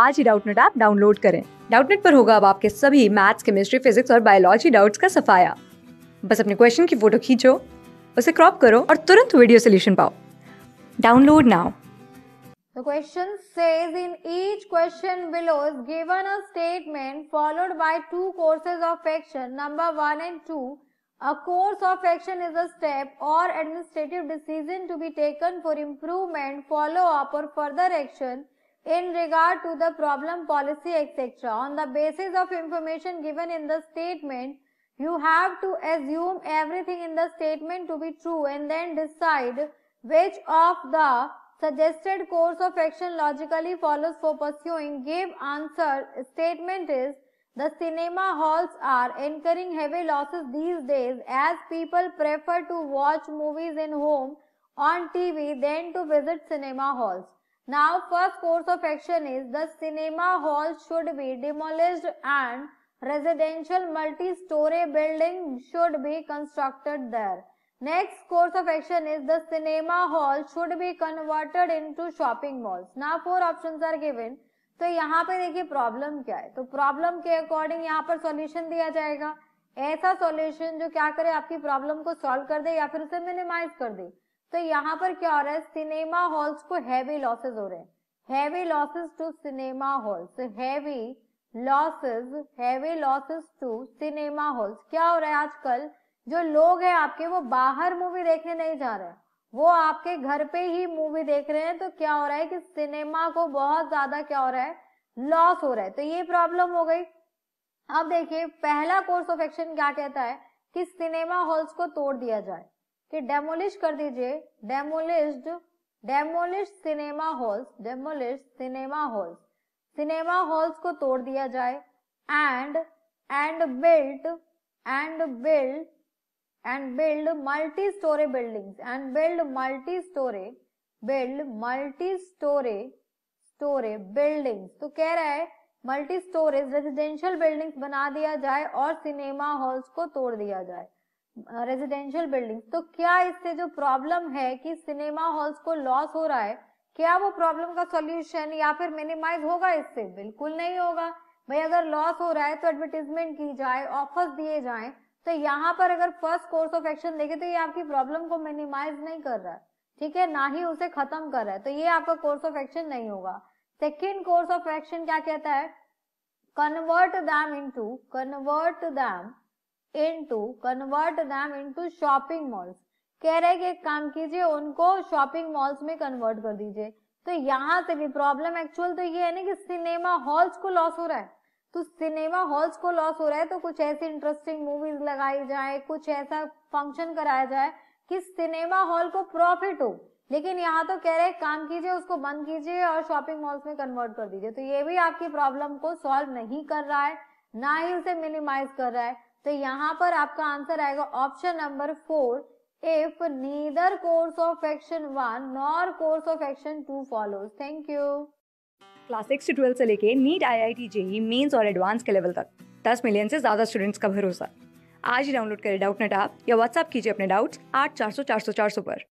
आज ही Doubtnut app download करें डाउटनेट पर होगा अब आपके सभी मैथ्स केमिस्ट्री फिजिक्स और बायोलॉजी डाउट्स का सफाया बस अपने क्वेश्चन की फोटो खींचो उसे क्रॉप करो और तुरंत वीडियो सोल्यूशन पाओ download now The question says in each question below is given a statement followed by two courses of action number 1 and 2. A course of action is a step or administrative decision to be taken for improvement, follow up or further action in regard to the problem policy etc. On the basis of information given in the statement, you have to assume everything in the statement to be true and then decide which of the suggested course of action logically follows for pursuing. Give answer statement is the cinema halls are incurring heavy losses these days as people prefer to watch movies in home on TV than to visit cinema halls. Now, first course of action is the cinema hall should be demolished and residential multi-story building should be constructed there. Next course of action is the cinema hall should be converted into shopping malls. Now, four options are given. तो यहाँ पे देखिए problem क्या है तो problem के according यहाँ पर सॉल्यूशन दिया जाएगा ऐसा सॉल्यूशन जो क्या करे आपकी प्रॉब्लम को सॉल्व कर दे या फिर उसे मिनिमाइज कर दे तो यहाँ पर क्या हो रहा है सिनेमा हॉल्स को हैवी लॉसेस हो रहे हैं heavy losses to cinema halls heavy losses heavy losses to cinema halls क्या हो रहा है आजकल जो लोग हैं आपके वो बाहर मूवी देखने नहीं जा रहे वो आपके घर पे ही मूवी देख रहे हैं तो क्या हो रहा है कि सिनेमा को बहुत ज्यादा क्या हो रहा है लॉस हो रहा है तो ये प्रॉब्लम हो गई अब देखिए पहला कोर्स ऑफ एक्शन क्या कहता है कि सिनेमा हॉल्स को तोड़ दिया जाए कि डेमोलिश कर दीजिए demolished demolish cinema halls demolish cinema halls cinema halls को तोड़ दिया जाए and and built and build and build multi storey buildings and build multi storey build multi storey storey buildings तो कह रहा है मल्टी स्टोरेज रेजिडेंशियल बिल्डिंग्स बना दिया जाए और सिनेमा हॉल्स को तोड़ दिया जाए रेजिडेंशियल बिल्डिंग तो क्या इससे जो प्रॉब्लम है कि सिनेमा हॉल्स को लॉस हो रहा है क्या वो प्रॉब्लम का सॉल्यूशन या फिर मिनिमाइज होगा इससे बिल्कुल नहीं होगा भाई अगर लॉस हो रहा है तो एडवर्टीजमेंट की जाए ऑफर्स दिए जाए तो यहाँ पर अगर फर्स्ट कोर्स ऑफ एक्शन देखे तो ये आपकी प्रॉब्लम को मिनिमाइज नहीं कर रहा है ठीक है ना ही उसे खत्म कर रहा है तो ये आपका कोर्स ऑफ एक्शन नहीं होगा सेकेंड कोर्स ऑफ एक्शन क्या कहता है convert them in convert them into convert them into shopping malls कह रहे कि एक काम कीजिए उनको शॉपिंग मॉल्स में कन्वर्ट कर दीजिए तो यहाँ से भी प्रॉब्लम एक्चुअल तो ये है ना कि सिनेमा हॉल्स को लॉस हो रहा है तो सिनेमा हॉल्स को लॉस हो रहा है तो कुछ ऐसी इंटरेस्टिंग मूवीज लगाई जाए कुछ ऐसा फंक्शन कराया जाए कि सिनेमा हॉल को प्रॉफिट हो लेकिन यहाँ तो कह रहे काम कीजिए उसको बंद कीजिए और शॉपिंग मॉल्स में कन्वर्ट कर दीजिए तो ये भी आपकी प्रॉब्लम को सॉल्व नहीं कर रहा है ना ही उसे मिनिमाइज कर रहा है तो यहाँ पर आपका आंसर आएगा option number four if neither course of action one nor course of action two follow thank you class six से ट्वेल्थ से लेके NEET I I T JEE mains और एडवांस के लेवल तक दस मिलियन से ज़्यादा स्टूडेंट्स का भरोसा आज ही डाउनलोड करें डाउट नेट आप या व्हाट्सअप कीजिए अपने डाउट्स आठ चार सौ चार सौ चार सौ पर